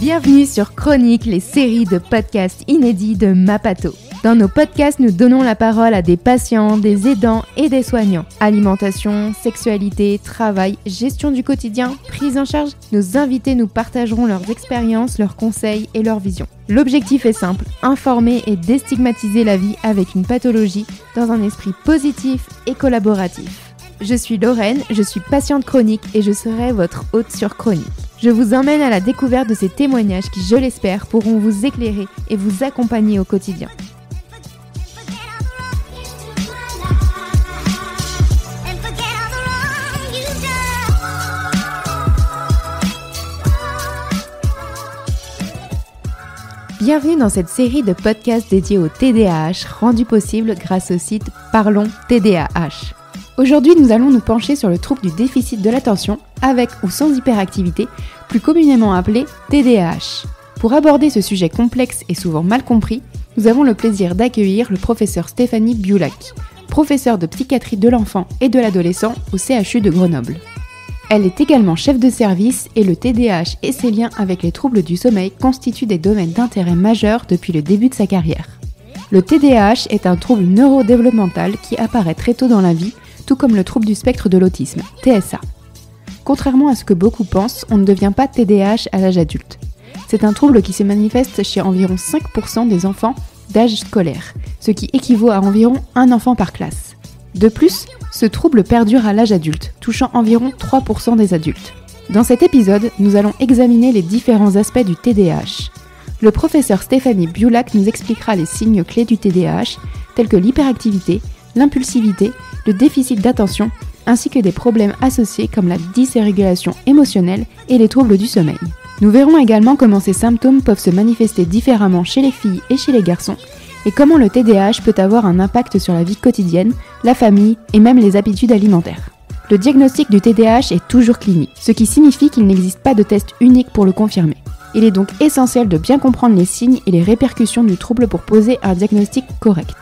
Bienvenue sur Chronique, les séries de podcasts inédits de Mapato. Dans nos podcasts, nous donnons la parole à des patients, des aidants et des soignants. Alimentation, sexualité, travail, gestion du quotidien, prise en charge, nos invités nous partageront leurs expériences, leurs conseils et leurs visions. L'objectif est simple, informer et déstigmatiser la vie avec une pathologie dans un esprit positif et collaboratif. Je suis Lorraine, je suis patiente chronique et je serai votre hôte sur Chronique. Je vous emmène à la découverte de ces témoignages qui, je l'espère, pourront vous éclairer et vous accompagner au quotidien. Bienvenue dans cette série de podcasts dédiés au TDAH, rendu possible grâce au site Parlons TDAH. Aujourd'hui, nous allons nous pencher sur le trouble du déficit de l'attention, avec ou sans hyperactivité, plus communément appelé TDAH. Pour aborder ce sujet complexe et souvent mal compris, nous avons le plaisir d'accueillir le professeur Stéphanie Biulac, professeur de psychiatrie de l'enfant et de l'adolescent au CHU de Grenoble. Elle est également chef de service et le TDAH et ses liens avec les troubles du sommeil constituent des domaines d'intérêt majeurs depuis le début de sa carrière. Le TDAH est un trouble neurodéveloppemental qui apparaît très tôt dans la vie, tout comme le trouble du spectre de l'autisme, TSA. Contrairement à ce que beaucoup pensent, on ne devient pas TDAH à l'âge adulte. C'est un trouble qui se manifeste chez environ 5% des enfants d'âge scolaire, ce qui équivaut à environ un enfant par classe. De plus, ce trouble perdure à l'âge adulte, touchant environ 3% des adultes. Dans cet épisode, nous allons examiner les différents aspects du TDAH. Le professeur Stéphanie Biulac nous expliquera les signes clés du TDAH, tels que l'hyperactivité, l'impulsivité, le déficit d'attention, ainsi que des problèmes associés comme la dysrégulation émotionnelle et les troubles du sommeil. Nous verrons également comment ces symptômes peuvent se manifester différemment chez les filles et chez les garçons, et comment le TDAH peut avoir un impact sur la vie quotidienne, la famille et même les habitudes alimentaires. Le diagnostic du TDAH est toujours clinique, ce qui signifie qu'il n'existe pas de test unique pour le confirmer. Il est donc essentiel de bien comprendre les signes et les répercussions du trouble pour poser un diagnostic correct.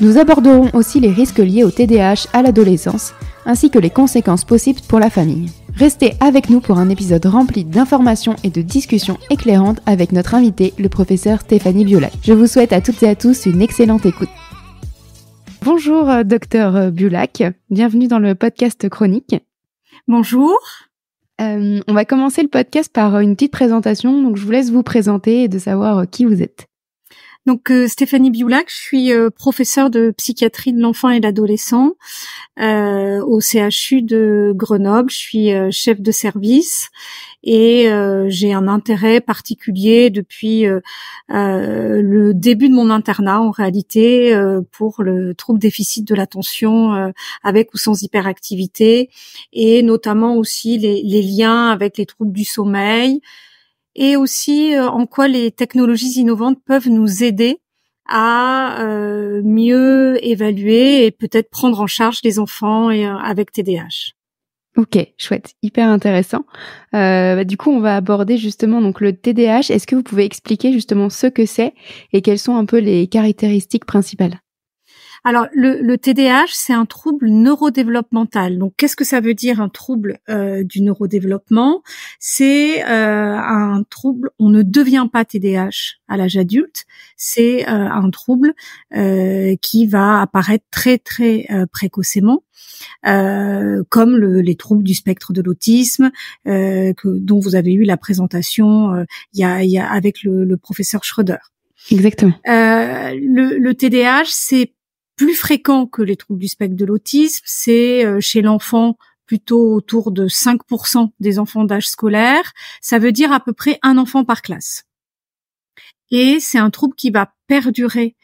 Nous aborderons aussi les risques liés au TDAH à l'adolescence, ainsi que les conséquences possibles pour la famille. Restez avec nous pour un épisode rempli d'informations et de discussions éclairantes avec notre invité, le professeur Stéphanie Biolac. Je vous souhaite à toutes et à tous une excellente écoute. Bonjour, euh, docteur euh, Bulac. Bienvenue dans le podcast Chronique. Bonjour. Euh, on va commencer le podcast par une petite présentation. Donc, je vous laisse vous présenter et de savoir qui vous êtes. Donc euh, Stéphanie Bioulac, je suis euh, professeure de psychiatrie de l'enfant et de l'adolescent euh, au CHU de Grenoble. Je suis chef de service et j'ai un intérêt particulier depuis le début de mon internat en réalité pour le trouble déficit de l'attention avec ou sans hyperactivité et notamment aussi les liens avec les troubles du sommeil, et aussi euh, en quoi les technologies innovantes peuvent nous aider à euh, mieux évaluer et peut-être prendre en charge les enfants euh, avec TDAH. Ok, chouette, hyper intéressant. Bah, du coup, on va aborder justement donc le TDAH. Est-ce que vous pouvez expliquer justement ce que c'est et quelles sont un peu les caractéristiques principales alors, le, le TDAH, c'est un trouble neurodéveloppemental. Donc, qu'est-ce que ça veut dire un trouble euh, du neurodéveloppement C'est euh, un trouble, on ne devient pas TDAH à l'âge adulte, c'est euh, un trouble qui va apparaître très, très précocement. comme le, les troubles du spectre de l'autisme, dont vous avez eu la présentation il y a, avec le, professeur Schroeder. Exactement. le, le, TDAH, c'est plus fréquent que les troubles du spectre de l'autisme, c'est euh, chez l'enfant plutôt autour de 5% des enfants d'âge scolaire. Ça veut dire à peu près un enfant par classe. Et c'est un trouble qui va perdurer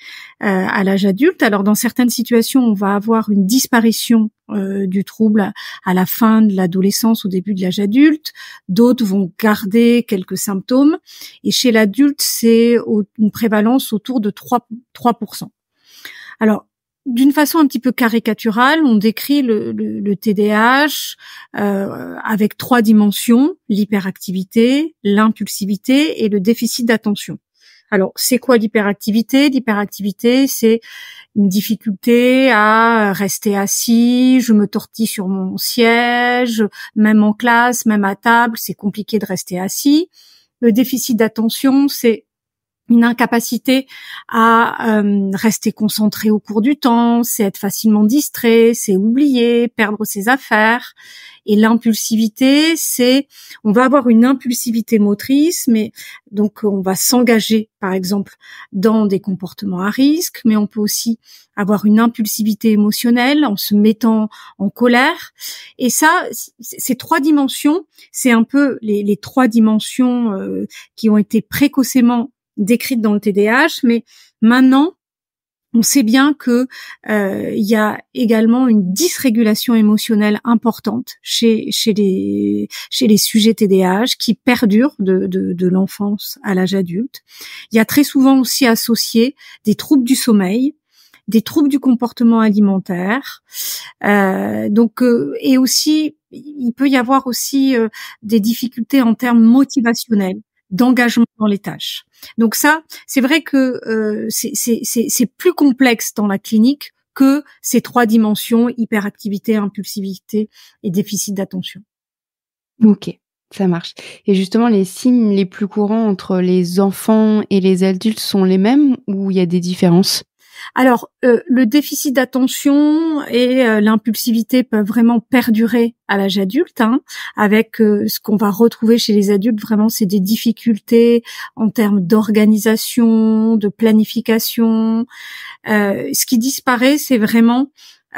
euh, à l'âge adulte. Alors dans certaines situations, on va avoir une disparition euh, du trouble à la fin de l'adolescence, au début de l'âge adulte. D'autres vont garder quelques symptômes. Et chez l'adulte, c'est une prévalence autour de 3%. 3%. Alors d'une façon un petit peu caricaturale, on décrit le, le, TDAH euh, avec trois dimensions, l'hyperactivité, l'impulsivité et le déficit d'attention. Alors, c'est quoi l'hyperactivité L'hyperactivité, c'est une difficulté à rester assis, je me tortille sur mon siège, même en classe, même à table, c'est compliqué de rester assis. Le déficit d'attention, c'est une incapacité à euh, rester concentré au cours du temps, c'est être facilement distrait, c'est oublier, perdre ses affaires. Et l'impulsivité, c'est on va avoir une impulsivité motrice, mais donc on va s'engager, par exemple, dans des comportements à risque, mais on peut aussi avoir une impulsivité émotionnelle en se mettant en colère. Et ça, ces trois dimensions, c'est un peu les, trois dimensions euh, qui ont été précocement décrites dans le TDAH, mais maintenant, on sait bien que euh, il y a également une dysrégulation émotionnelle importante chez chez les chez les sujets TDAH qui perdurent de, de, l'enfance à l'âge adulte. Il y a très souvent aussi associé des troubles du sommeil, des troubles du comportement alimentaire. Euh, donc euh, et aussi il peut y avoir aussi des difficultés en termes motivationnels d'engagement dans les tâches. Donc ça, c'est vrai que euh, c'est plus complexe dans la clinique que ces trois dimensions, hyperactivité, impulsivité et déficit d'attention. Ok, ça marche. Et justement, les signes les plus courants entre les enfants et les adultes sont les mêmes ou il y a des différences alors, euh, le déficit d'attention et euh, l'impulsivité peuvent vraiment perdurer à l'âge adulte, hein, avec euh, ce qu'on va retrouver chez les adultes, vraiment, c'est des difficultés en termes d'organisation, de planification. ce qui disparaît, c'est vraiment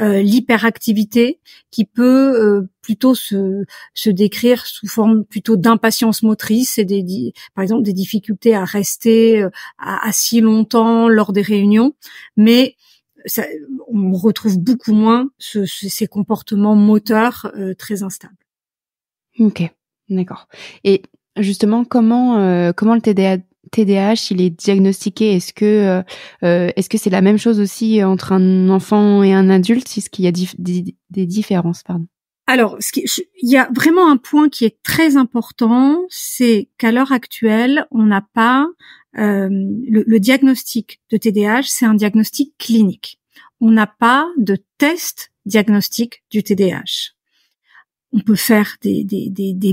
euh, l'hyperactivité qui peut euh, plutôt se, se décrire sous forme plutôt d'impatience motrice et des, par exemple des difficultés à rester assis euh, longtemps lors des réunions, mais ça, on retrouve beaucoup moins ce, ces comportements moteurs très instables. Ok, d'accord. Et justement, comment comment le TDA TDAH, il est diagnostiqué. Est-ce que euh, euh, est-ce que c'est la même chose aussi euh, entre un enfant et un adulte Est-ce qu'il y a des, différences Pardon. Alors, il y a vraiment un point qui est très important, c'est qu'à l'heure actuelle, on n'a pas le, diagnostic de TDAH, c'est un diagnostic clinique. On n'a pas de test diagnostic du TDAH on peut faire des,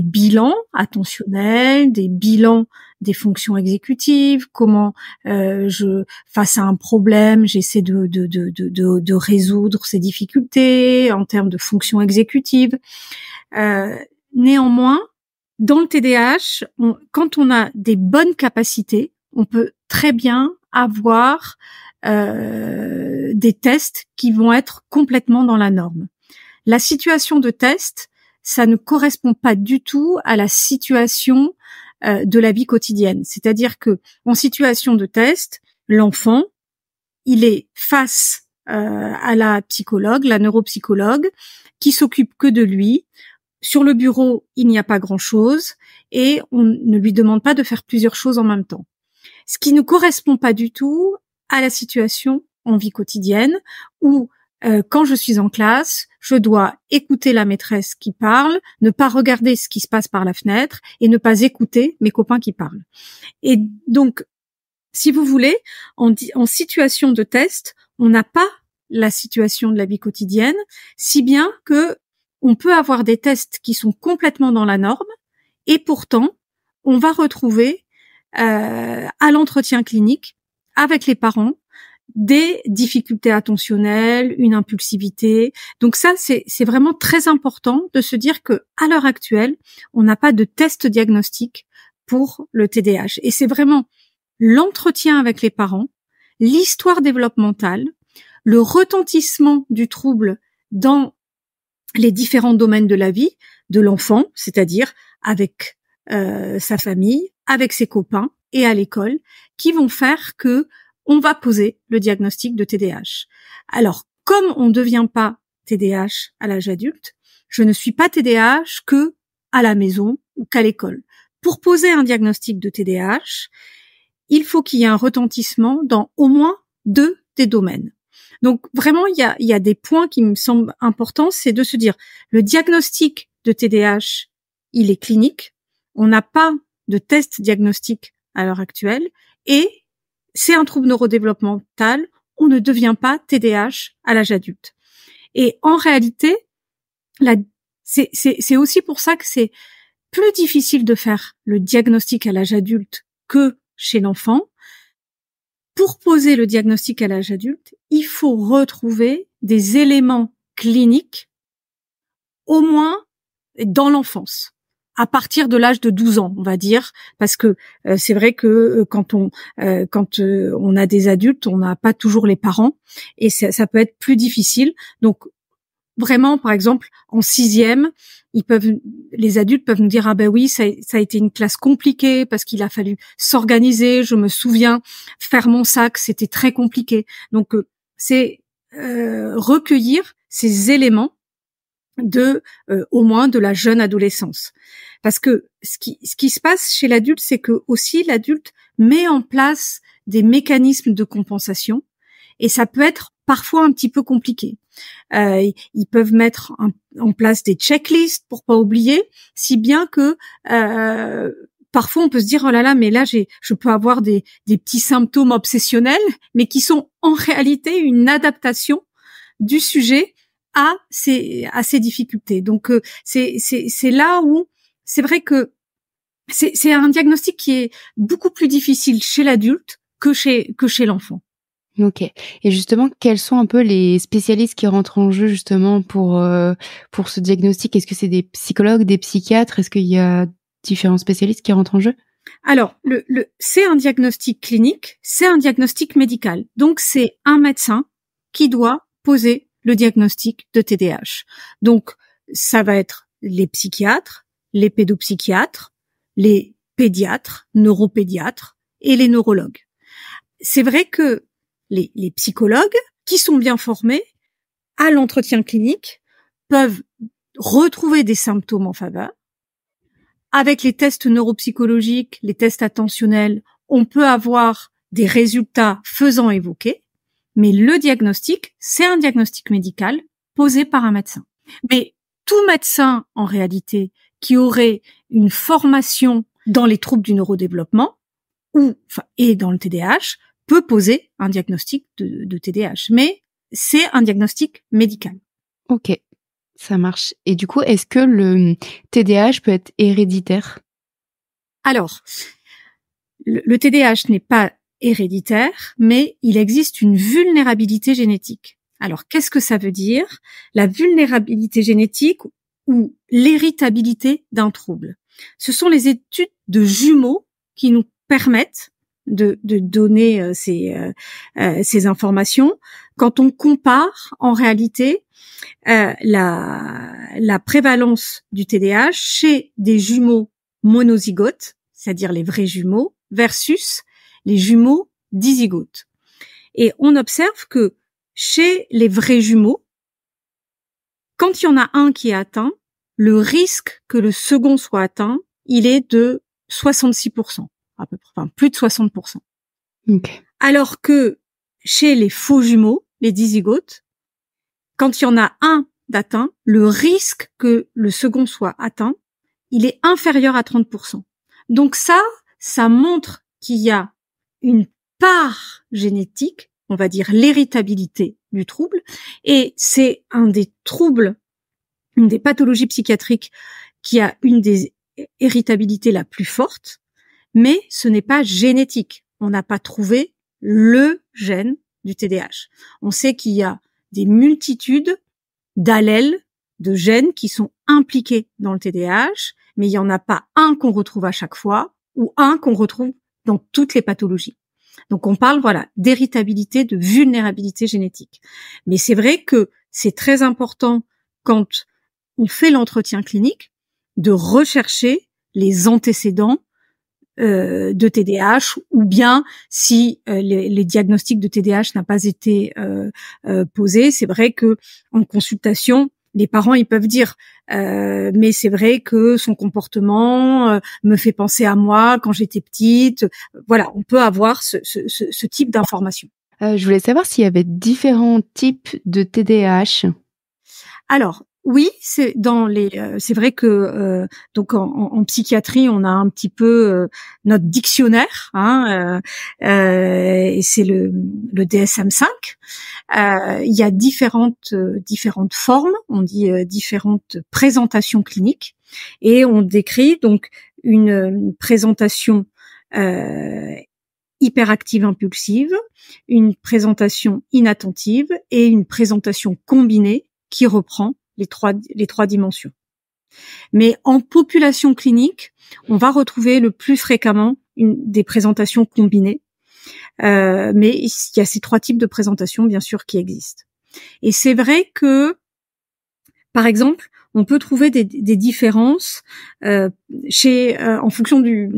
bilans attentionnels, des bilans des fonctions exécutives, comment euh, je face à un problème, j'essaie de, de, résoudre ces difficultés en termes de fonctions exécutives. Euh, néanmoins, dans le TDAH, quand on a des bonnes capacités, on peut très bien avoir euh, des tests qui vont être complètement dans la norme. La situation de test, ça ne correspond pas du tout à la situation euh, de la vie quotidienne. C'est-à-dire que en situation de test, l'enfant, il est face euh, à la psychologue, la neuropsychologue, qui s'occupe que de lui. Sur le bureau, il n'y a pas grand-chose et on ne lui demande pas de faire plusieurs choses en même temps. Ce qui ne correspond pas du tout à la situation en vie quotidienne où euh, quand je suis en classe, je dois écouter la maîtresse qui parle, ne pas regarder ce qui se passe par la fenêtre et ne pas écouter mes copains qui parlent. Et donc, si vous voulez, en, en situation de test, on n'a pas la situation de la vie quotidienne, si bien que on peut avoir des tests qui sont complètement dans la norme, et pourtant, on va retrouver euh, à l'entretien clinique avec les parents des difficultés attentionnelles, une impulsivité. Donc ça, c'est vraiment très important de se dire que à l'heure actuelle, on n'a pas de test diagnostique pour le TDAH. Et c'est vraiment l'entretien avec les parents, l'histoire développementale, le retentissement du trouble dans les différents domaines de la vie de l'enfant, c'est-à-dire avec euh, sa famille, avec ses copains et à l'école, qui vont faire que on va poser le diagnostic de TDAH. Alors, comme on ne devient pas TDAH à l'âge adulte, je ne suis pas TDAH que à la maison ou qu'à l'école. Pour poser un diagnostic de TDAH, il faut qu'il y ait un retentissement dans au moins deux des domaines. Donc vraiment, il y a, il y a des points qui me semblent importants, c'est de se dire, le diagnostic de TDAH, il est clinique, on n'a pas de test diagnostique à l'heure actuelle, et c'est un trouble neurodéveloppemental, on ne devient pas TDAH à l'âge adulte. Et en réalité, c'est aussi pour ça que c'est plus difficile de faire le diagnostic à l'âge adulte que chez l'enfant. Pour poser le diagnostic à l'âge adulte, il faut retrouver des éléments cliniques, au moins dans l'enfance à partir de l'âge de 12 ans, on va dire, parce que euh, c'est vrai que euh, quand on euh, quand on a des adultes, on n'a pas toujours les parents et ça, peut être plus difficile. Donc vraiment, par exemple, en sixième, ils peuvent les adultes peuvent nous dire ah ben oui, ça a été une classe compliquée parce qu'il a fallu s'organiser. Je me souviens faire mon sac, c'était très compliqué. Donc c'est recueillir ces éléments de euh, au moins de la jeune adolescence parce que ce qui ce qui se passe chez l'adulte c'est que aussi l'adulte met en place des mécanismes de compensation et ça peut être parfois un petit peu compliqué. Euh, ils peuvent mettre en place des checklists pour pas oublier, si bien que euh, parfois on peut se dire oh là là mais là j'ai je peux avoir des, des petits symptômes obsessionnels mais qui sont en réalité une adaptation du sujet à ces à ces difficultés. Donc euh, c'est c'est là où c'est vrai que c'est un diagnostic qui est beaucoup plus difficile chez l'adulte que chez que chez l'enfant. Ok. Et justement, quels sont un peu les spécialistes qui rentrent en jeu justement pour euh, pour ce diagnostic Est-ce que c'est des psychologues, des psychiatres Est-ce qu'il y a différents spécialistes qui rentrent en jeu alors, le, c'est un diagnostic clinique, c'est un diagnostic médical. Donc, c'est un médecin qui doit poser le diagnostic de TDAH. Donc, ça va être les psychiatres, les pédopsychiatres, les pédiatres, neuropédiatres et les neurologues. C'est vrai que les, les psychologues, qui sont bien formés à l'entretien clinique, peuvent retrouver des symptômes en faveur. Avec les tests neuropsychologiques, les tests attentionnels, on peut avoir des résultats faisant évoquer. Mais le diagnostic, c'est un diagnostic médical posé par un médecin. Mais tout médecin, en réalité, qui aurait une formation dans les troubles du neurodéveloppement ou et dans le TDAH peut poser un diagnostic de, TDAH, mais c'est un diagnostic médical. Ok, ça marche. Et du coup, est-ce que le TDAH peut être héréditaire Alors, le, le TDAH n'est pas héréditaire, mais il existe une vulnérabilité génétique. Alors qu'est-ce que ça veut dire La vulnérabilité génétique ou l'héritabilité d'un trouble. Ce sont les études de jumeaux qui nous permettent de, donner euh, euh, euh, ces, informations quand on compare en réalité la, la prévalence du TDAH chez des jumeaux monozygotes, c'est-à-dire les vrais jumeaux, versus les jumeaux dizygotes. Et on observe que chez les vrais jumeaux, quand il y en a un qui est atteint, le risque que le second soit atteint, il est de 66%, à peu près, enfin, plus de 60%. Alors que chez les faux jumeaux, les dizygotes, quand il y en a un d'atteint, le risque que le second soit atteint, il est inférieur à 30%. Donc ça, ça montre qu'il y a une part génétique, on va dire l'héritabilité du trouble, et c'est un des troubles, une des pathologies psychiatriques qui a une des héritabilités la plus forte, mais ce n'est pas génétique. On n'a pas trouvé le gène du TDAH. On sait qu'il y a des multitudes d'allèles de gènes qui sont impliqués dans le TDAH, mais il n'y en a pas un qu'on retrouve à chaque fois ou un qu'on retrouve dans toutes les pathologies. Donc on parle voilà d'héritabilité, de vulnérabilité génétique. Mais c'est vrai que c'est très important quand on fait l'entretien clinique de rechercher les antécédents euh, de TDAH ou bien si euh, les, diagnostics de TDAH n'a pas été euh, euh posé, c'est vrai que en consultation, les parents ils peuvent dire euh, mais c'est vrai que son comportement euh, me fait penser à moi quand j'étais petite. Voilà, on peut avoir ce, type d'information. Euh, je voulais savoir s'il y avait différents types de TDAH. Alors, oui, c'est dans les. Euh, c'est vrai que euh, donc en, psychiatrie, on a un petit peu euh, notre dictionnaire, hein, et c'est le, DSM-5. il y a différentes différentes formes, on dit différentes présentations cliniques, et on décrit donc une, une présentation hyperactive impulsive, une présentation inattentive et une présentation combinée qui reprend les trois, les trois dimensions. Mais en population clinique, on va retrouver le plus fréquemment une, des présentations combinées. Euh, mais il y a ces trois types de présentations, bien sûr, qui existent. Et c'est vrai que, par exemple, on peut trouver des, différences euh, chez, euh, en fonction du,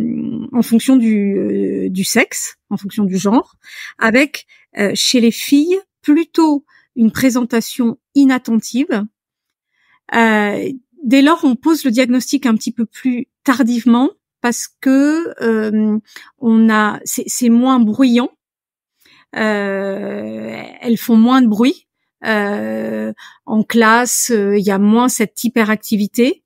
en fonction du, du, sexe, en fonction du genre, avec chez les filles plutôt une présentation inattentive, euh, dès lors, on pose le diagnostic un petit peu plus tardivement parce que euh, on a c'est moins bruyant. Euh, elles font moins de bruit. en classe, il y a moins cette hyperactivité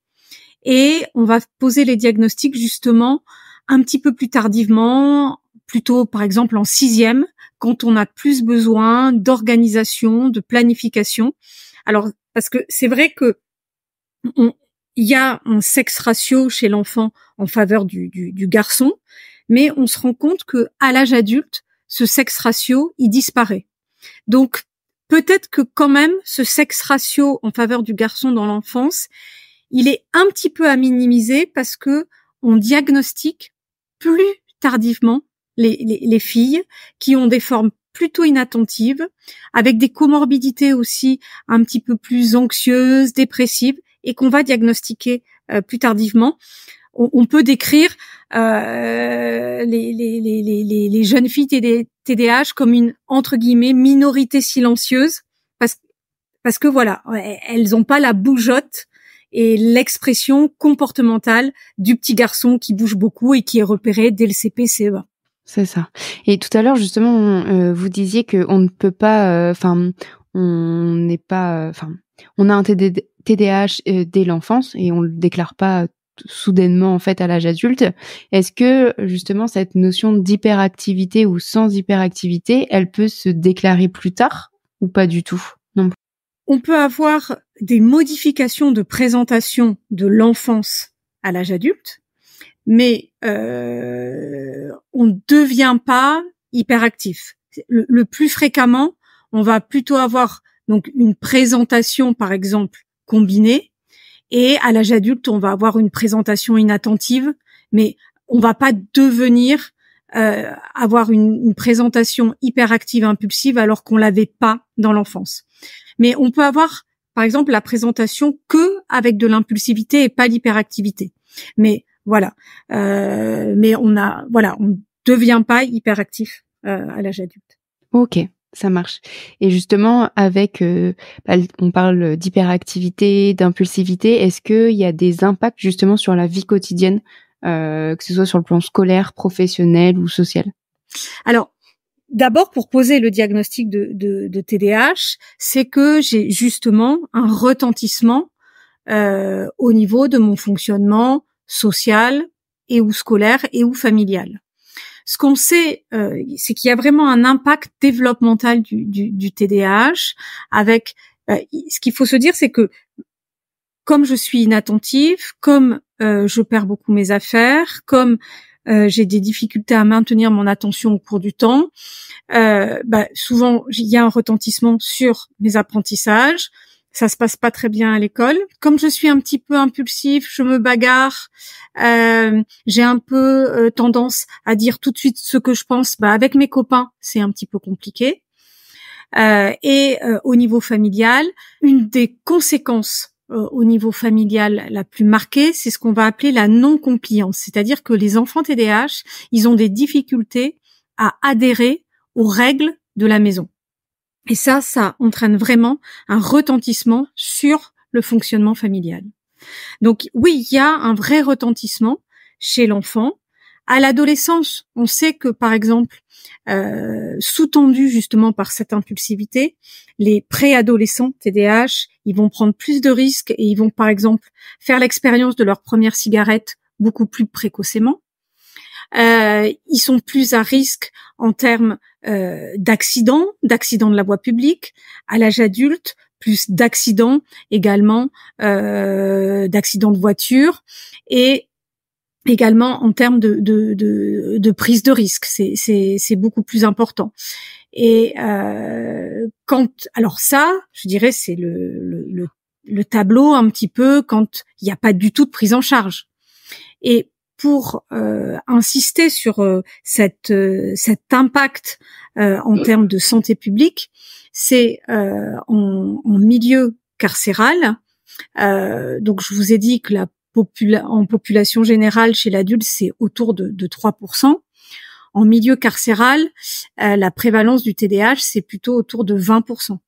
et on va poser les diagnostics justement un petit peu plus tardivement, plutôt par exemple en sixième, quand on a plus besoin d'organisation, de planification. Alors parce que c'est vrai que il y a un sexe ratio chez l'enfant en faveur du, garçon, mais on se rend compte que à l'âge adulte, ce sexe ratio, il disparaît. Donc peut-être que quand même ce sexe ratio en faveur du garçon dans l'enfance, il est un petit peu à minimiser parce que on diagnostique plus tardivement les filles qui ont des formes plutôt inattentives, avec des comorbidités aussi un petit peu plus anxieuses, dépressives, et qu'on va diagnostiquer euh, plus tardivement. On, peut décrire euh, les, les, les, les, jeunes filles TD, TDAH comme une entre guillemets minorité silencieuse parce parce que voilà, elles n'ont pas la bougeotte et l'expression comportementale du petit garçon qui bouge beaucoup et qui est repéré dès le cp e C'est ça. Et tout à l'heure, justement, euh, vous disiez qu'on ne peut pas, enfin, on n'est pas, enfin, on a un TDD. TDAH euh, dès l'enfance et on le déclare pas euh, soudainement en fait à l'âge adulte. Est-ce que justement cette notion d'hyperactivité ou sans hyperactivité, elle peut se déclarer plus tard ou pas du tout non. On peut avoir des modifications de présentation de l'enfance à l'âge adulte, mais euh, on ne devient pas hyperactif. Le, le plus fréquemment, on va plutôt avoir donc une présentation, par exemple, combiné. Et à l'âge adulte, on va avoir une présentation inattentive, mais on va pas devenir euh, avoir une, une, présentation hyperactive impulsive alors qu'on l'avait pas dans l'enfance. Mais on peut avoir, par exemple, la présentation que avec de l'impulsivité et pas l'hyperactivité. Mais voilà. Euh, mais on a, voilà, on devient pas hyperactif euh, à l'âge adulte. Ok ça marche. Et justement, avec, euh, bah, on parle d'hyperactivité, d'impulsivité, est-ce qu'il y a des impacts justement sur la vie quotidienne, euh, que ce soit sur le plan scolaire, professionnel ou social Alors, d'abord, pour poser le diagnostic de, de, TDAH, c'est que j'ai justement un retentissement euh, au niveau de mon fonctionnement social et ou scolaire et ou familial ce qu'on sait, euh, c'est qu'il y a vraiment un impact développemental du, du, TDAH. Avec euh, ce qu'il faut se dire, c'est que comme je suis inattentive, comme euh, je perds beaucoup mes affaires, comme j'ai des difficultés à maintenir mon attention au cours du temps, bah, souvent il y a un retentissement sur mes apprentissages ça se passe pas très bien à l'école. Comme je suis un petit peu impulsif, je me bagarre, euh, j'ai un peu euh, tendance à dire tout de suite ce que je pense. Bah, avec mes copains, c'est un petit peu compliqué. Euh, et au niveau familial, une des conséquences au niveau familial la plus marquée, c'est ce qu'on va appeler la non-compliance, c'est-à-dire que les enfants TDAH, ils ont des difficultés à adhérer aux règles de la maison. Et ça, ça entraîne vraiment un retentissement sur le fonctionnement familial. Donc oui, il y a un vrai retentissement chez l'enfant. À l'adolescence, on sait que par exemple, euh, sous-tendu justement par cette impulsivité, les préadolescents TDAH, ils vont prendre plus de risques et ils vont par exemple faire l'expérience de leur première cigarette beaucoup plus précocement. Euh, ils sont plus à risque en termes euh, d'accidents, d'accidents de la voie publique à l'âge adulte, plus d'accidents également, euh, d'accidents de voiture et également en termes de, prise de risque. C'est beaucoup plus important. Et euh, quand alors ça, je dirais, c'est le, tableau un petit peu quand il n'y a pas du tout de prise en charge. Et pour euh, insister sur euh, cette, euh, cet impact en mmh. termes de santé publique, c'est en, milieu carcéral. donc je vous ai dit que la en population générale chez l'adulte, c'est autour de, 3%. En milieu carcéral, la prévalence du TDAH, c'est plutôt autour de 20%.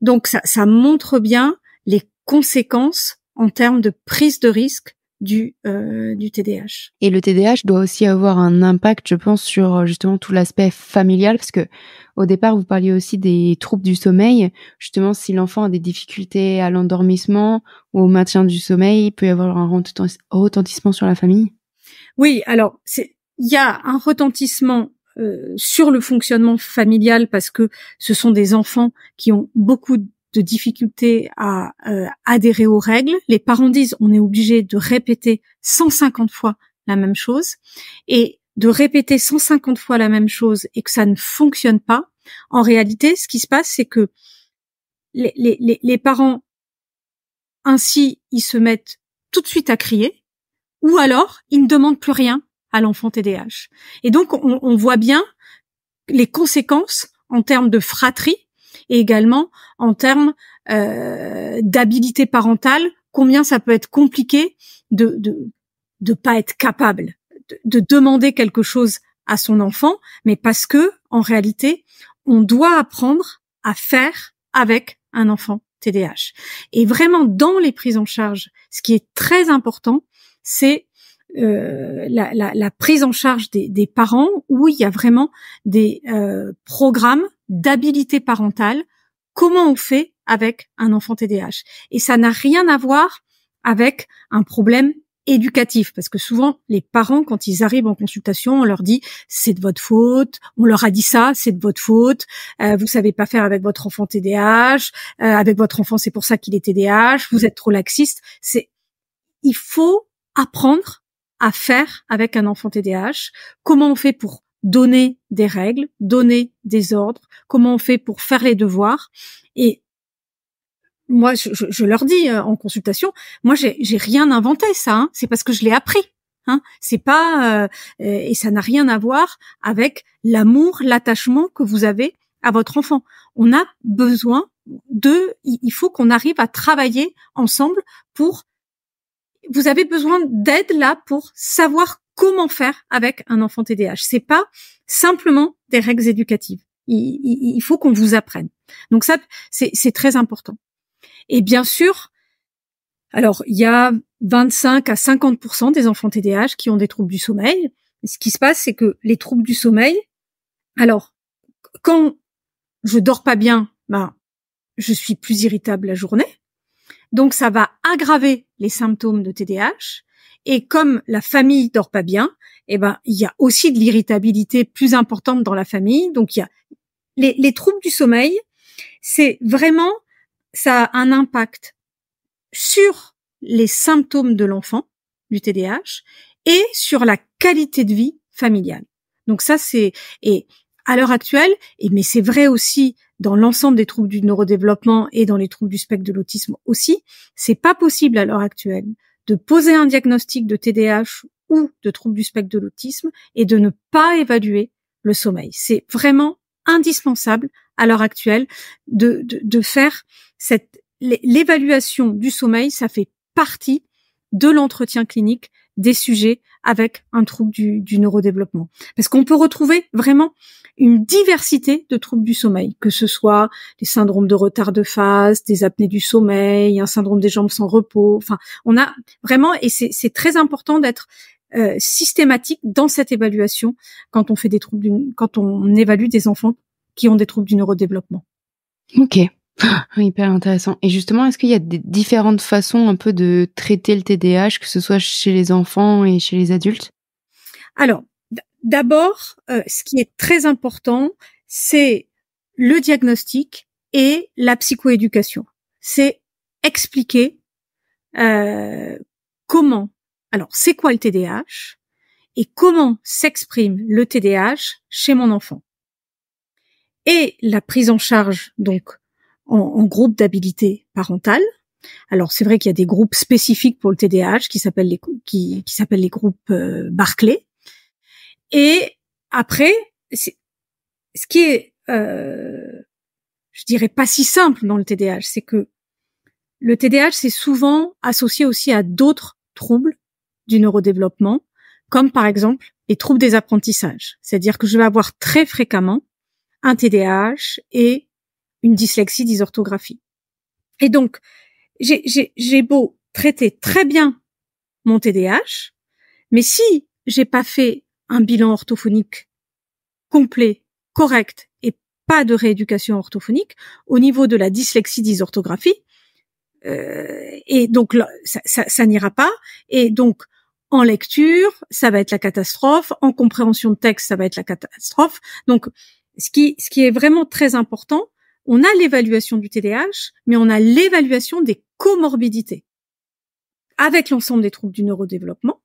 Donc ça montre bien les conséquences en termes de prise de risque du, euh, du TDAH. Et le TDAH doit aussi avoir un impact, je pense, sur euh, justement tout l'aspect familial, parce que au départ, vous parliez aussi des troubles du sommeil. Justement, si l'enfant a des difficultés à l'endormissement ou au maintien du sommeil, il peut y avoir un retentissement sur la famille. Oui, alors c'est il y a un retentissement euh, sur le fonctionnement familial parce que ce sont des enfants qui ont beaucoup de difficulté à euh, adhérer aux règles. Les parents disent on est obligé de répéter 150 fois la même chose et de répéter 150 fois la même chose et que ça ne fonctionne pas. En réalité, ce qui se passe, c'est que les, les, les parents ainsi ils se mettent tout de suite à crier ou alors ils ne demandent plus rien à l'enfant TDAH. Et donc on, on voit bien les conséquences en termes de fratrie et également en termes euh, d'habilité parentale, combien ça peut être compliqué de de, de pas être capable de, demander quelque chose à son enfant, mais parce que en réalité, on doit apprendre à faire avec un enfant TDAH. Et vraiment dans les prises en charge, ce qui est très important, c'est euh, la, prise en charge des, parents où il y a vraiment des euh, programmes d'habilité parentale, comment on fait avec un enfant TDAH. Et ça n'a rien à voir avec un problème éducatif, parce que souvent les parents, quand ils arrivent en consultation, on leur dit c'est de votre faute, on leur a dit ça, c'est de votre faute, euh, vous savez pas faire avec votre enfant TDAH, euh, avec votre enfant c'est pour ça qu'il est TDAH, vous êtes trop laxiste. C'est il faut apprendre à faire avec un enfant TDAH. Comment on fait pour donner des règles, donner des ordres, comment on fait pour faire les devoirs. Et moi, je, leur dis euh, en consultation, moi, j'ai rien inventé ça. Hein. C'est parce que je l'ai appris. Hein. C'est pas euh, euh, et ça n'a rien à voir avec l'amour, l'attachement que vous avez à votre enfant. On a besoin de, il faut qu'on arrive à travailler ensemble pour. Vous avez besoin d'aide là pour savoir comment faire avec un enfant TDAH. C'est pas simplement des règles éducatives. Il, faut qu'on vous apprenne. Donc ça, c'est très important. Et bien sûr, alors il y a 25 à 50 des enfants TDAH qui ont des troubles du sommeil. ce qui se passe, c'est que les troubles du sommeil, alors quand je dors pas bien, ben je suis plus irritable la journée. Donc ça va aggraver les symptômes de TDAH. Et comme la famille dort pas bien, eh ben il y a aussi de l'irritabilité plus importante dans la famille. Donc il y a les, les troubles du sommeil, c'est vraiment ça a un impact sur les symptômes de l'enfant du TDAH et sur la qualité de vie familiale. Donc ça c'est et à l'heure actuelle et mais c'est vrai aussi dans l'ensemble des troubles du neurodéveloppement et dans les troubles du spectre de l'autisme aussi, c'est pas possible à l'heure actuelle de poser un diagnostic de TDAH ou de troubles du spectre de l'autisme et de ne pas évaluer le sommeil. C'est vraiment indispensable à l'heure actuelle de, de, de faire cette l'évaluation du sommeil, ça fait partie de l'entretien clinique des sujets avec un trouble du, du neurodéveloppement. Parce qu'on peut retrouver vraiment une diversité de troubles du sommeil, que ce soit des syndromes de retard de phase, des apnées du sommeil, un syndrome des jambes sans repos. Enfin, on a vraiment, et c'est très important d'être euh, systématique dans cette évaluation quand on fait des troubles, quand on évalue des enfants qui ont des troubles du neurodéveloppement. Ok, ah, hyper intéressant. Et justement, est-ce qu'il y a des différentes façons un peu de traiter le TDAH, que ce soit chez les enfants et chez les adultes Alors, d'abord, euh, ce qui est très important, c'est le diagnostic et la psychoéducation. C'est expliquer euh, comment. Alors, c'est quoi le TDAH et comment s'exprime le TDAH chez mon enfant Et la prise en charge donc en, groupe d'habilité parentale. Alors c'est vrai qu'il y a des groupes spécifiques pour le TDAH qui s'appellent les qui, qui s'appellent les groupes euh, Barclay. Et après, ce qui est, euh, je dirais pas si simple dans le TDAH, c'est que le TDAH c'est souvent associé aussi à d'autres troubles du neurodéveloppement, comme par exemple les troubles des apprentissages. C'est-à-dire que je vais avoir très fréquemment un TDAH et une dyslexie, dysorthographie. Et donc, j'ai beau traiter très bien mon TDAH, mais si j'ai pas fait un bilan orthophonique complet, correct et pas de rééducation orthophonique au niveau de la dyslexie dysorthographie, euh, et donc ça, n'ira pas. Et donc en lecture, ça va être la catastrophe. En compréhension de texte, ça va être la catastrophe. Donc ce qui, ce qui est vraiment très important, on a l'évaluation du TDAH, mais on a l'évaluation des comorbidités avec l'ensemble des troubles du neurodéveloppement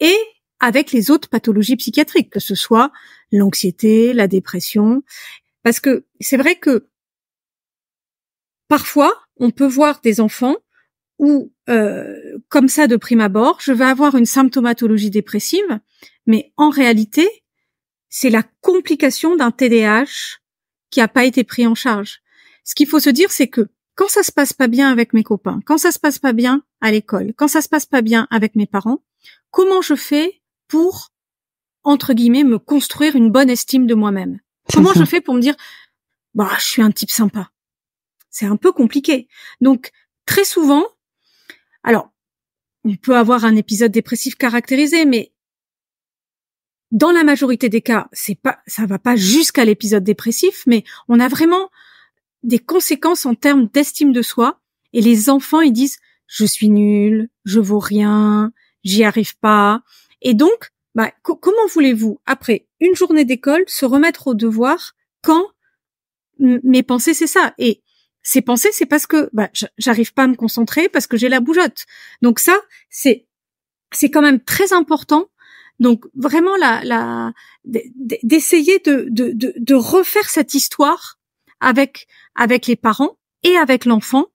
et avec les autres pathologies psychiatriques, que ce soit l'anxiété, la dépression. Parce que c'est vrai que parfois, on peut voir des enfants où, euh, comme ça de prime abord, je vais avoir une symptomatologie dépressive, mais en réalité, c'est la complication d'un TDAH qui n'a pas été pris en charge. Ce qu'il faut se dire, c'est que quand ça se passe pas bien avec mes copains, quand ça se passe pas bien à l'école, quand ça se passe pas bien avec mes parents, comment je fais pour entre guillemets me construire une bonne estime de moi-même Comment je fais pour me dire bah je suis un type sympa C'est un peu compliqué. Donc très souvent, alors on peut avoir un épisode dépressif caractérisé, mais dans la majorité des cas, c'est pas, ça va pas jusqu'à l'épisode dépressif, mais on a vraiment des conséquences en termes d'estime de soi. Et les enfants, ils disent, je suis nul, je vaux rien, j'y arrive pas. Et donc, bah, comment voulez-vous, après une journée d'école, se remettre au devoir quand mes pensées, c'est ça? Et ces pensées, c'est parce que, bah, j'arrive pas à me concentrer parce que j'ai la bougeotte. Donc ça, c'est, c'est quand même très important donc vraiment la, la d'essayer de, de, de, refaire cette histoire avec avec les parents et avec l'enfant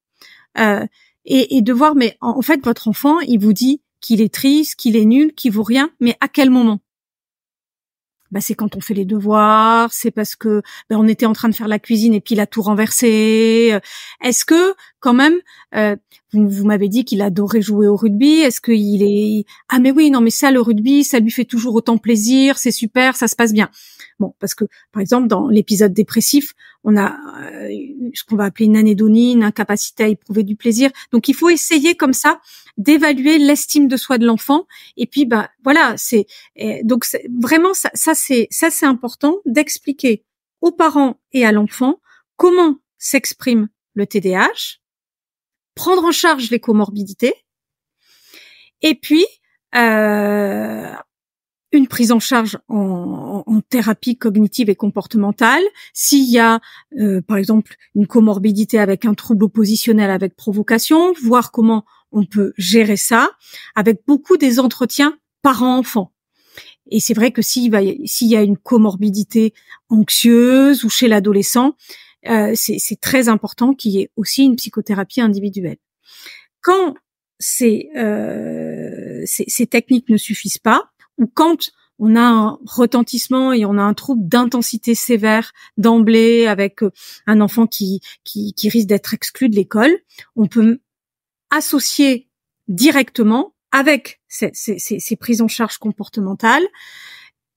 euh, et, de voir mais en, fait votre enfant il vous dit qu'il est triste, qu'il est nul, qu'il vaut rien, mais à quel moment bah, c'est quand on fait les devoirs, c'est parce que ben, on était en train de faire la cuisine et puis il a tout renversé. Est-ce que quand même, euh, vous, m'avez dit qu'il adorait jouer au rugby. Est-ce qu'il est ah mais oui non mais ça le rugby ça lui fait toujours autant plaisir, c'est super, ça se passe bien. Bon parce que par exemple dans l'épisode dépressif, on a euh, ce qu'on va appeler une anédonie, une incapacité à éprouver du plaisir. Donc il faut essayer comme ça d'évaluer l'estime de soi de l'enfant. Et puis bah voilà c'est donc vraiment ça, ça c'est ça c'est important d'expliquer aux parents et à l'enfant comment s'exprime le TDAH, prendre en charge les comorbidités, et puis euh, une prise en charge en, thérapie cognitive et comportementale. S'il y a, euh, par exemple, une comorbidité avec un trouble oppositionnel avec provocation, voir comment on peut gérer ça, avec beaucoup des entretiens parents-enfants. Et c'est vrai que s'il, s'il y a une comorbidité anxieuse ou chez l'adolescent, euh, c'est très important qu'il y ait aussi une psychothérapie individuelle. Quand euh, ces, ces, techniques ne suffisent pas, ou quand on a un retentissement et on a un trouble d'intensité sévère d'emblée avec euh, un enfant qui, qui, risque d'être exclu de l'école, on peut associer directement avec ces, ces, prises en charge comportementales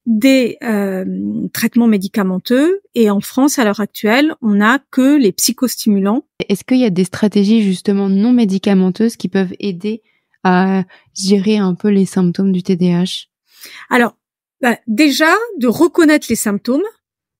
des euh, traitements médicamenteux et en France à l'heure actuelle, on n'a que les psychostimulants. Est-ce qu'il y a des stratégies justement non médicamenteuses qui peuvent aider à gérer un peu les symptômes du TDAH Alors, bah, déjà, de reconnaître les symptômes,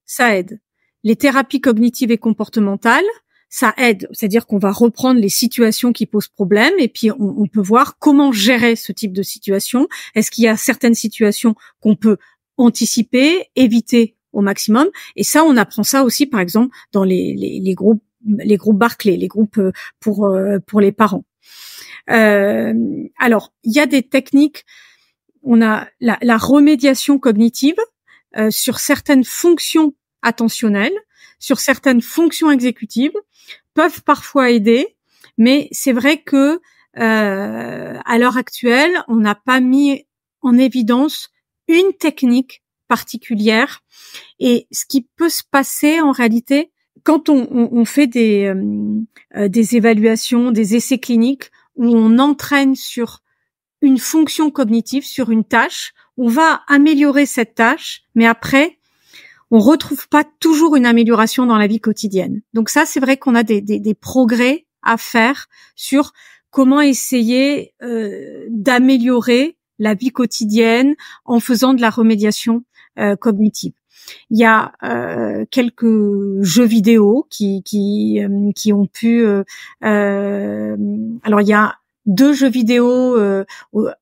ça aide. Les thérapies cognitives et comportementales, ça aide, c'est-à-dire qu'on va reprendre les situations qui posent problème et puis on peut voir comment gérer ce type de situation. Est-ce qu'il y a certaines situations qu'on peut anticiper, éviter au maximum. Et ça, on apprend ça aussi, par exemple, dans les, groupes les groupes Barclay, les groupes euh, pour euh, pour les parents. Euh, alors, il y a des techniques. On a la, remédiation cognitive sur certaines fonctions attentionnelles, sur certaines fonctions exécutives, peuvent parfois aider, mais c'est vrai que euh, à l'heure actuelle, on n'a pas mis en évidence une technique particulière. Et ce qui peut se passer en réalité, quand on, fait des, euh, euh, des évaluations, des essais cliniques, où on entraîne sur une fonction cognitive, sur une tâche, on va améliorer cette tâche, mais après, on retrouve pas toujours une amélioration dans la vie quotidienne. Donc ça, c'est vrai qu'on a des, progrès à faire sur comment essayer euh, d'améliorer la vie quotidienne en faisant de la remédiation euh, cognitive. Il y a euh, quelques jeux vidéo qui qui, euh, qui ont pu. alors il y a deux jeux vidéo,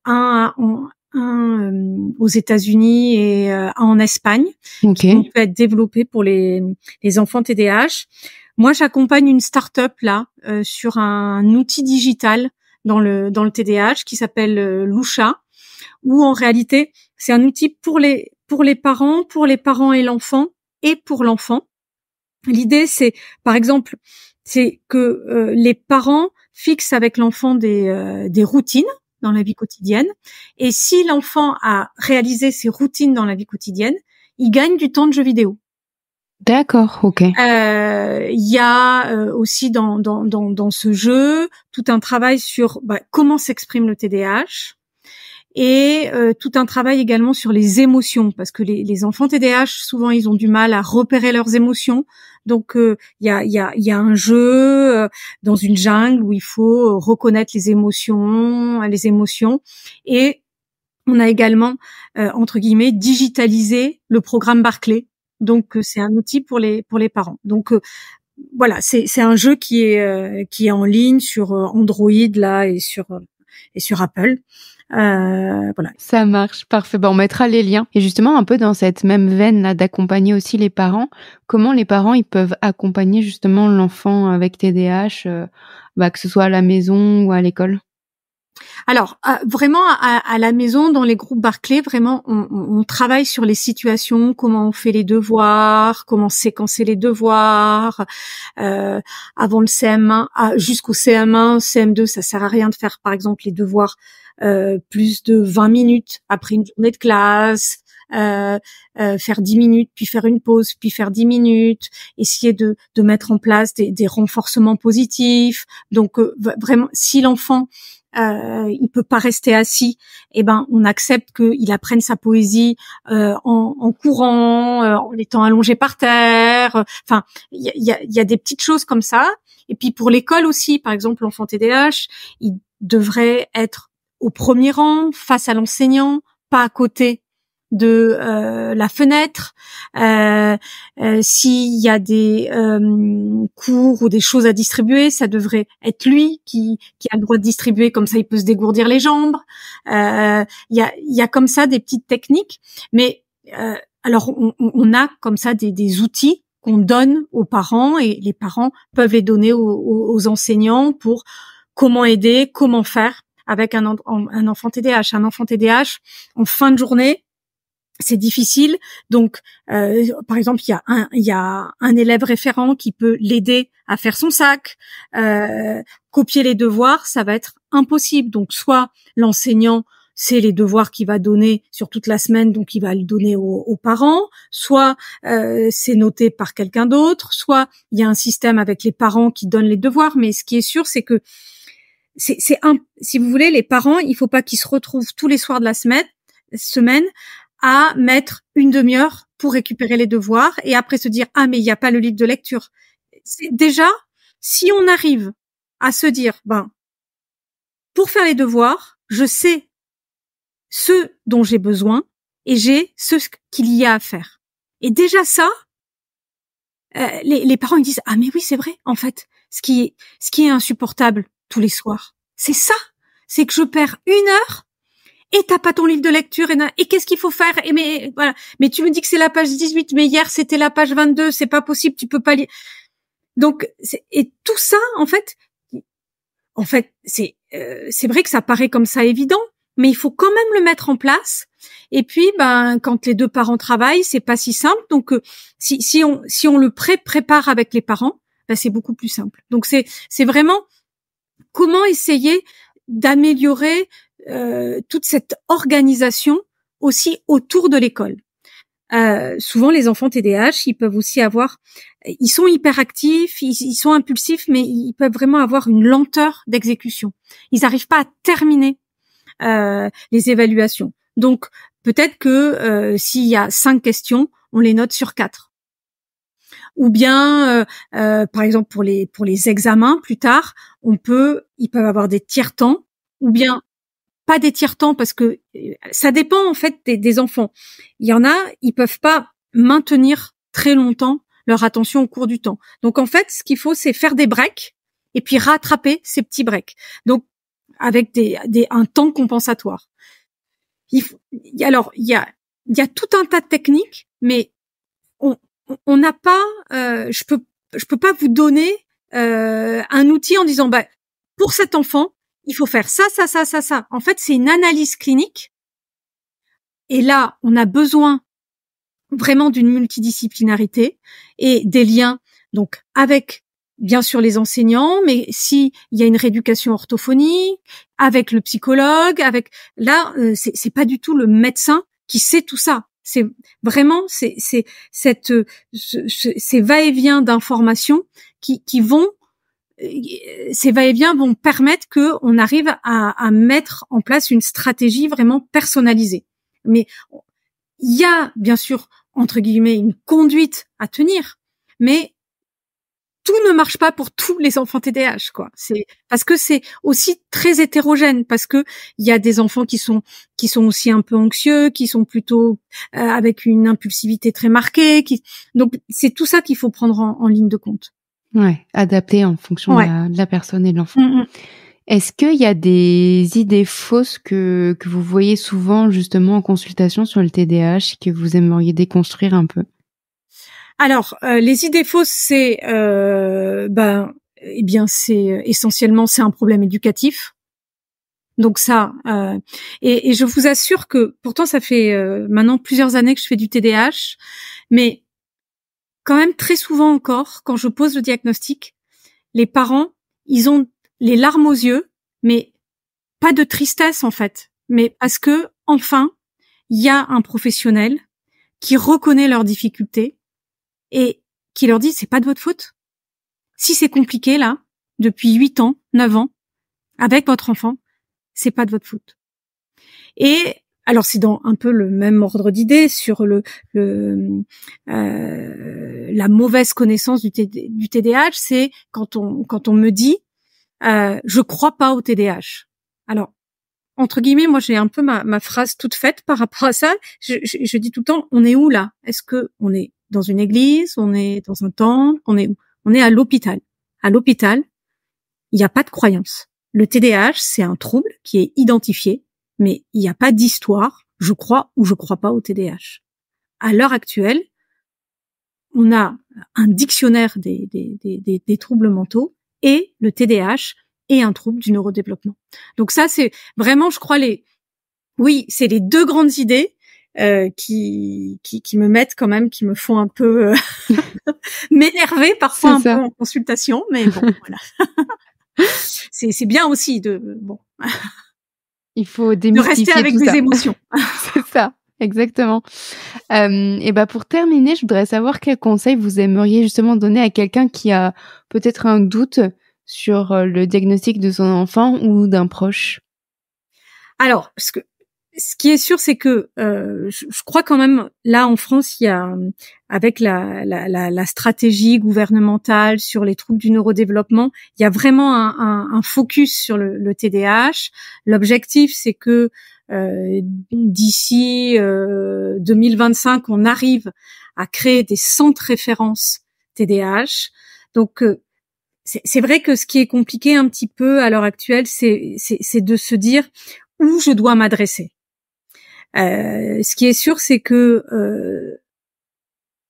un, un aux États-Unis et un en Espagne, qui ont pu être développés pour les les enfants TDAH. Moi, j'accompagne une start-up là sur un outil digital dans le dans le TDAH qui s'appelle Lucha où en réalité c'est un outil pour les pour les parents, pour les parents et l'enfant et pour l'enfant. L'idée c'est par exemple c'est que euh, les parents fixent avec l'enfant euh, des, routines dans la vie quotidienne et si l'enfant a réalisé ses routines dans la vie quotidienne, il gagne du temps de jeu vidéo. D'accord, ok. Euh, il y a aussi dans, ce jeu tout un travail sur bah, comment s'exprime le TDAH, et euh, tout un travail également sur les émotions parce que les, les, enfants TDAH souvent ils ont du mal à repérer leurs émotions donc euh, il y, a, y, a, y, a, un jeu euh, dans une jungle où il faut reconnaître les émotions les émotions et on a également entre guillemets digitalisé le programme Barclay donc c'est un outil pour les pour les parents donc voilà, c'est un jeu qui est qui est en ligne sur Android là et sur et sur Apple. Euh, voilà. Ça marche, parfait. Bon, on mettra les liens. Et justement, un peu dans cette même veine d'accompagner aussi les parents, comment les parents ils peuvent accompagner justement l'enfant avec TDAH, euh, que ce soit à la maison ou à l'école. Alors euh, vraiment à, la maison, dans les groupes Barclay, vraiment on, travaille sur les situations, comment on fait les devoirs, comment séquencer les devoirs euh, avant le CM1 ah, jusqu'au CM1, CM2, ça sert à rien de faire par exemple les devoirs euh, plus de 20 minutes après une journée de classe, euh, euh, faire 10 minutes, puis faire une pause, puis faire 10 minutes, essayer de, mettre en place des, renforcements positifs. Donc vraiment, si l'enfant euh, il peut pas rester assis, eh ben on accepte qu'il apprenne sa poésie en, courant, en étant allongé par terre. Enfin, il y a, y a, des petites choses comme ça. Et puis pour l'école aussi, par exemple, l'enfant TDH, il devrait être au premier rang, face à l'enseignant, pas à côté de euh, la fenêtre, euh, euh, s'il y a des cours ou des choses à distribuer, ça devrait être lui qui, qui, a le droit de distribuer, comme ça il peut se dégourdir les jambes. Il y a, y, a, comme ça des petites techniques, mais alors on, a comme ça des, des outils qu'on donne aux parents et les parents peuvent les donner aux enseignants pour comment aider, comment faire avec un, enfant TDAH. Un enfant TDAH, en fin de journée, c'est difficile. Donc, euh, par exemple, il y a un, y un élève référent qui peut l'aider à faire son sac, euh, copier les devoirs, ça va être impossible. Donc, soit l'enseignant c'est les devoirs qu'il va donner sur toute la semaine, donc il va le donner aux, parents, soit euh, c'est noté par quelqu'un d'autre, soit il y a un système avec les parents qui donnent les devoirs, mais ce qui est sûr, c'est que c'est un, si vous voulez, les parents, il faut pas qu'ils se retrouvent tous les soirs de la semaine, semaine à mettre une demi-heure pour récupérer les devoirs et après se dire ah mais il n'y a pas le livre de lecture. C'est déjà si on arrive à se dire ben pour faire les devoirs, je sais ce dont j'ai besoin et j'ai ce qu'il y a à faire. Et déjà ça, euh, les, les, parents ils disent ah mais oui c'est vrai en fait ce qui est ce qui est insupportable les soirs. C'est ça. C'est que je perds une heure et t'as pas ton livre de lecture et, et qu'est-ce qu'il faut faire et mais voilà mais tu me dis que c'est la page 18 mais hier c'était la page 22 c'est pas possible tu peux pas lire donc et tout ça en fait en fait c'est euh, c'est vrai que ça paraît comme ça évident mais il faut quand même le mettre en place et puis ben quand les deux parents travaillent c'est pas si simple donc euh, si si on si on le pré prépare avec les parents ben c'est beaucoup plus simple donc c'est c'est vraiment Comment essayer d'améliorer euh, toute cette organisation aussi autour de l'école euh, souvent les enfants TDAH, ils peuvent aussi avoir, ils sont hyperactifs, ils, sont impulsifs, mais ils peuvent vraiment avoir une lenteur d'exécution. Ils n'arrivent pas à terminer euh, les évaluations. Donc peut-être que s'il y a cinq questions, on les note sur quatre ou bien euh, euh, par exemple pour les pour les examens plus tard, on peut ils peuvent avoir des tiers temps ou bien pas des tiers-temps parce que euh, ça dépend en fait des, enfants. Il y en a, ils peuvent pas maintenir très longtemps leur attention au cours du temps. Donc en fait, ce qu'il faut, c'est faire des breaks et puis rattraper ces petits breaks. Donc avec des, des un temps compensatoire. alors il y a, il y a tout un tas de techniques, mais on, on n'a pas, euh, je peux, je peux pas vous donner euh, un outil en disant, bah, pour cet enfant, il faut faire ça, ça, ça, ça, ça. En fait, c'est une analyse clinique. Et là, on a besoin vraiment d'une multidisciplinarité et des liens, donc avec bien sûr les enseignants, mais si il y a une rééducation orthophonique, avec le psychologue, avec là, euh, c'est pas du tout le médecin qui sait tout ça. C'est vraiment c'est c'est cette euh, ces va-et-vient d'informations qui qui vont euh, ces va-et-vient vont permettre que on arrive à, à mettre en place une stratégie vraiment personnalisée. Mais il y a bien sûr entre guillemets une conduite à tenir, mais tout ne marche pas pour tous les enfants TDAH, quoi. C'est parce que c'est aussi très hétérogène, parce que il y a des enfants qui sont qui sont aussi un peu anxieux, qui sont plutôt euh, avec une impulsivité très marquée. Qui... Donc c'est tout ça qu'il faut prendre en, ligne de compte. Ouais, adapté en fonction de, la, personne et de l'enfant. Mm, mm. Est-ce qu'il y a des idées fausses que, que vous voyez souvent justement en consultation sur le TDAH que vous aimeriez déconstruire un peu alors, euh, les idées fausses, c'est, euh, ben, eh bien, c'est euh, essentiellement c'est un problème éducatif. Donc ça, et, je vous assure que pourtant ça fait maintenant plusieurs années que je fais du TDAH, mais quand même très souvent encore, quand je pose le diagnostic, les parents, ils ont les larmes aux yeux, mais pas de tristesse en fait, mais parce que enfin, il y a un professionnel qui reconnaît leurs difficultés, et qui leur dit c'est pas de votre faute. Si c'est compliqué là, depuis 8 ans, 9 ans, avec votre enfant, c'est pas de votre faute. Et alors c'est dans un peu le même ordre d'idée sur le, euh, la mauvaise connaissance du, du TDAH, c'est quand on quand on me dit euh, je crois pas au TDAH. Alors entre guillemets, moi j'ai un peu ma, ma, phrase toute faite par rapport à ça. Je, je dis tout le temps on est où là Est-ce que on est dans une église, on est dans un temple, on est on est à l'hôpital. À l'hôpital, il n'y a pas de croyance. Le TDAH, c'est un trouble qui est identifié, mais il n'y a pas d'histoire, je crois ou je crois pas au TDAH. À l'heure actuelle, on a un dictionnaire des, des, des, des troubles mentaux et le TDAH est un trouble du neurodéveloppement. Donc ça, c'est vraiment, je crois, les, oui, c'est les deux grandes idées euh, qui, qui, qui me mettent quand même, qui me font un peu euh, m'énerver parfois un peu en consultation, mais bon, voilà. c'est, c'est bien aussi de bon. Il faut démystifier de rester avec des émotions. c'est ça. Exactement. Euh, et bah pour terminer, je voudrais savoir quel conseil vous aimeriez justement donner à quelqu'un qui a peut-être un doute sur euh, le diagnostic de son enfant ou d'un proche. Alors, parce que ce qui est sûr, c'est que euh, je, crois quand même là en France, il y a avec la, stratégie gouvernementale sur les troubles du neurodéveloppement, il y a vraiment un, focus sur le, le TDAH. L'objectif, c'est que euh, d'ici 2025, euh, on arrive à créer des centres référence TDAH. Donc c'est vrai que ce qui est compliqué un petit peu à l'heure actuelle, c'est de se dire où je dois m'adresser. Euh, ce qui est sûr, c'est que euh,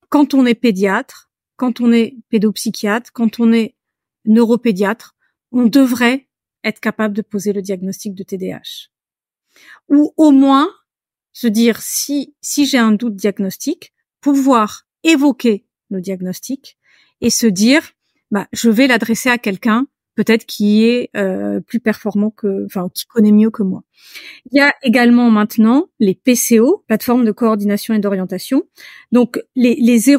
quand on est pédiatre, quand on est pédopsychiatre, quand on est neuropédiatre, on devrait être capable de poser le diagnostic de TDAH. Ou au moins se dire si si j'ai un doute diagnostique, pouvoir évoquer le diagnostic et se dire bah je vais l'adresser à quelqu'un peut-être qui est euh, plus performant que, enfin, qui connaît mieux que moi. Il y a également maintenant les PCO, plateforme de coordination et d'orientation. Donc les, les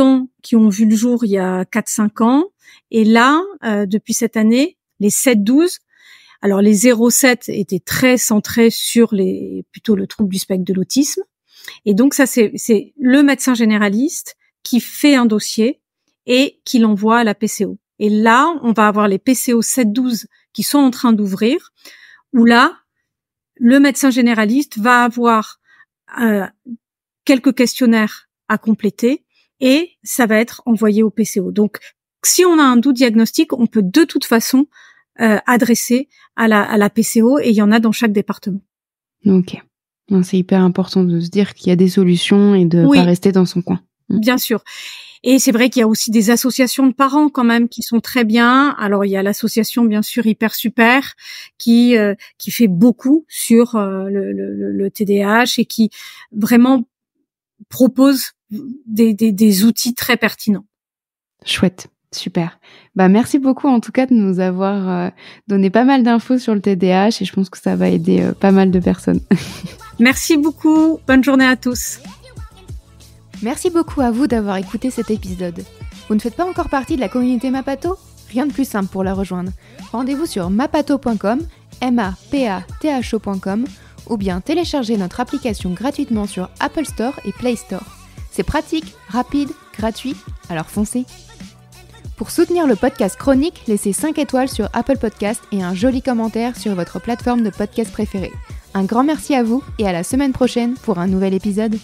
ans qui ont vu le jour il y a 4-5 ans, et là, euh, depuis cette année, les 7-12. Alors les 07 étaient très centrés sur les plutôt le trouble du spectre de l'autisme. Et donc ça, c'est le médecin généraliste qui fait un dossier et qui l'envoie à la PCO. Et là, on va avoir les PCO 712 qui sont en train d'ouvrir, où là, le médecin généraliste va avoir euh, quelques questionnaires à compléter et ça va être envoyé au PCO. Donc, si on a un doux diagnostic, on peut de toute façon euh, adresser à la, à la PCO et il y en a dans chaque département. Ok. C'est hyper important de se dire qu'il y a des solutions et de pas rester dans son coin. Mmh. Bien sûr. Et c'est vrai qu'il y a aussi des associations de parents quand même qui sont très bien. Alors il y a l'association bien sûr hyper super qui euh, qui fait beaucoup sur euh, le, le, le TDAH et qui vraiment propose des, des, des outils très pertinents. Chouette. Super. Bah merci beaucoup en tout cas de nous avoir euh, donné pas mal d'infos sur le TDAH et je pense que ça va aider pas mal de personnes. merci beaucoup. Bonne journée à tous. Merci beaucoup à vous d'avoir écouté cet épisode. Vous ne faites pas encore partie de la communauté Mapato Rien de plus simple pour la rejoindre. Rendez-vous sur mapato.com, m a p a t h ocom ou bien téléchargez notre application gratuitement sur Apple Store et Play Store. C'est pratique, rapide, gratuit, alors foncez. Pour soutenir le podcast Chronique, laissez 5 étoiles sur Apple Podcast et un joli commentaire sur votre plateforme de podcast préférée. Un grand merci à vous et à la semaine prochaine pour un nouvel épisode.